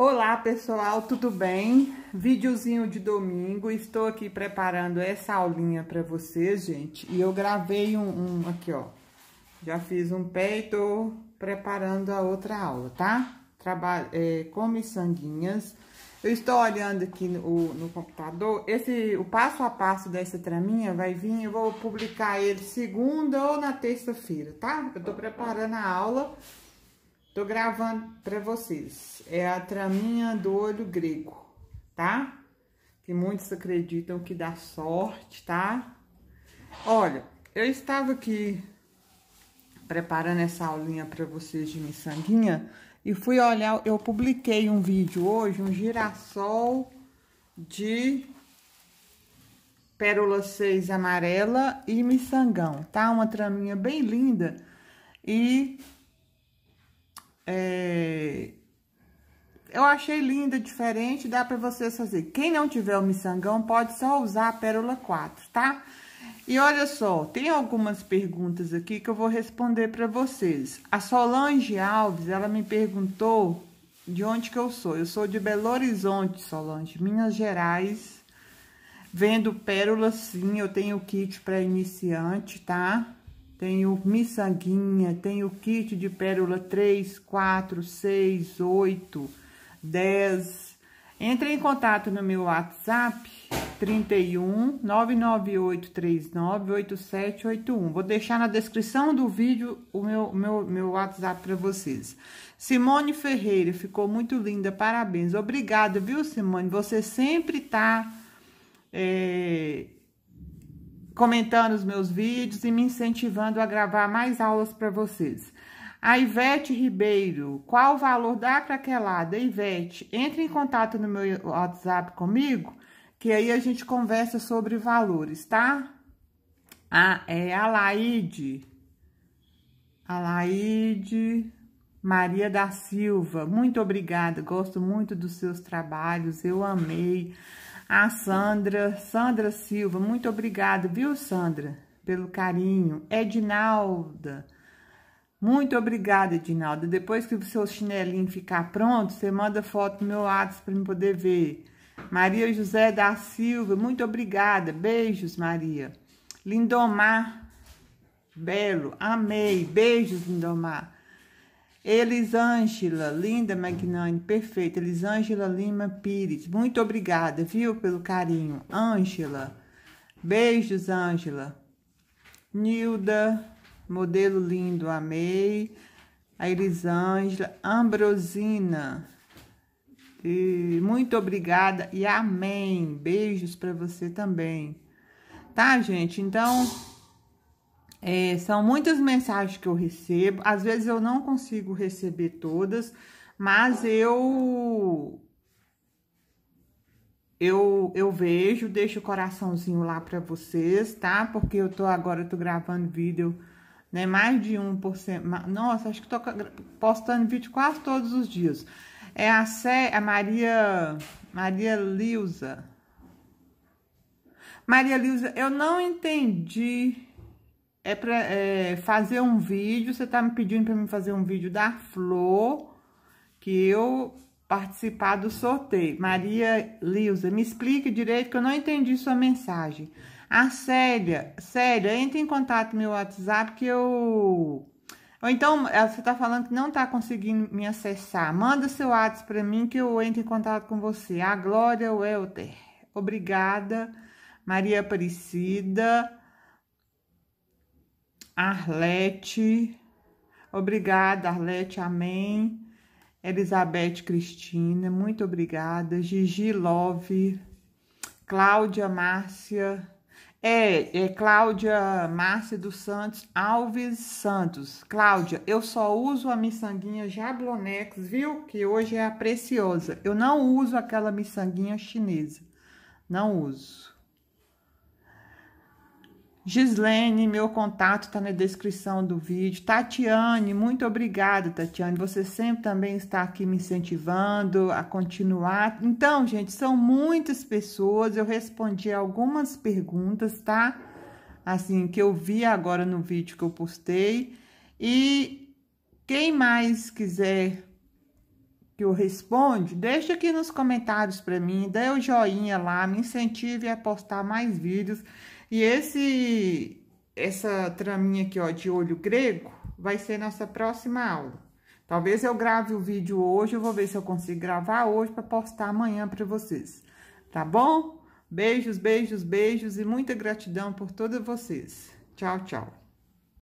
Olá pessoal, tudo bem? Videozinho de domingo, estou aqui preparando essa aulinha para vocês, gente. E eu gravei um, um, aqui, ó, já fiz um peito, preparando a outra aula, tá? Trabalho, é, come sanguinhas. Eu estou olhando aqui no, no computador, esse, o passo a passo dessa traminha vai vir, eu vou publicar ele segunda ou na terça-feira, tá? Eu tô preparando a aula Tô gravando para vocês. É a traminha do olho grego, tá? Que muitos acreditam que dá sorte, tá? Olha, eu estava aqui preparando essa aulinha para vocês de miçanguinha e fui olhar, eu publiquei um vídeo hoje, um girassol de pérola 6 amarela e miçangão, tá? Uma traminha bem linda e é... Eu achei linda, diferente, dá pra vocês fazer. Quem não tiver o miçangão, pode só usar a pérola 4, tá? E olha só, tem algumas perguntas aqui que eu vou responder pra vocês. A Solange Alves, ela me perguntou de onde que eu sou. Eu sou de Belo Horizonte, Solange, Minas Gerais. Vendo pérola, sim, eu tenho kit pra iniciante, tá? Tem o miçanguinha, tem o kit de pérola 3, 4, 6, 8, 10. Entre em contato no meu WhatsApp, 31 998398781. Vou deixar na descrição do vídeo o meu, meu, meu WhatsApp para vocês. Simone Ferreira, ficou muito linda, parabéns. Obrigada, viu, Simone? Você sempre tá é, comentando os meus vídeos e me incentivando a gravar mais aulas para vocês. A Ivete Ribeiro, qual o valor da craquelada? Ivete, entre em contato no meu WhatsApp comigo, que aí a gente conversa sobre valores, tá? Ah, é a Laide, a Laide Maria da Silva, muito obrigada, gosto muito dos seus trabalhos, eu amei. A Sandra, Sandra Silva, muito obrigado, viu, Sandra, pelo carinho. Edinalda, muito obrigada, Edinalda. Depois que o seu chinelinho ficar pronto, você manda foto no meu WhatsApp para me poder ver. Maria José da Silva, muito obrigada. Beijos, Maria. Lindomar, belo, amei. Beijos, Lindomar. Elisângela, linda, magnânima, perfeita. Elisângela Lima Pires, muito obrigada, viu, pelo carinho. Ângela, beijos, Ângela. Nilda, modelo lindo, amei. A Elisângela, Ambrosina, e muito obrigada e amém. Beijos para você também. Tá, gente? Então, é, são muitas mensagens que eu recebo. Às vezes eu não consigo receber todas, mas eu eu, eu vejo, deixo o coraçãozinho lá para vocês, tá? Porque eu tô agora, eu tô gravando vídeo, né? Mais de um por semana. Nossa, acho que tô postando vídeo quase todos os dias. É a, Cé, a Maria, Maria Lilza. Maria Lilza, eu não entendi é para é, fazer um vídeo, você tá me pedindo para mim fazer um vídeo da flor, que eu participar do sorteio. Maria Lilza, me explique direito que eu não entendi sua mensagem. A Célia, Célia, entre em contato no meu WhatsApp que eu... Ou então, você tá falando que não tá conseguindo me acessar. Manda seu WhatsApp para mim que eu entre em contato com você. A Glória Welter. Obrigada. Maria Aparecida. Arlete. Obrigada, Arlete. Amém. Elizabeth Cristina, muito obrigada. Gigi Love. Cláudia Márcia. É, é Cláudia Márcia dos Santos Alves Santos. Cláudia, eu só uso a miçanguinha Jablonex, viu? Que hoje é a preciosa. Eu não uso aquela miçanguinha chinesa. Não uso. Gislene, meu contato está na descrição do vídeo. Tatiane, muito obrigada, Tatiane. Você sempre também está aqui me incentivando a continuar. Então, gente, são muitas pessoas. Eu respondi algumas perguntas, tá? Assim, que eu vi agora no vídeo que eu postei. E quem mais quiser que eu responda, deixa aqui nos comentários para mim, dê o um joinha lá, me incentive a postar mais vídeos. E esse, essa traminha aqui, ó, de olho grego, vai ser nossa próxima aula. Talvez eu grave o vídeo hoje, eu vou ver se eu consigo gravar hoje para postar amanhã para vocês, tá bom? Beijos, beijos, beijos e muita gratidão por todos vocês. Tchau, tchau.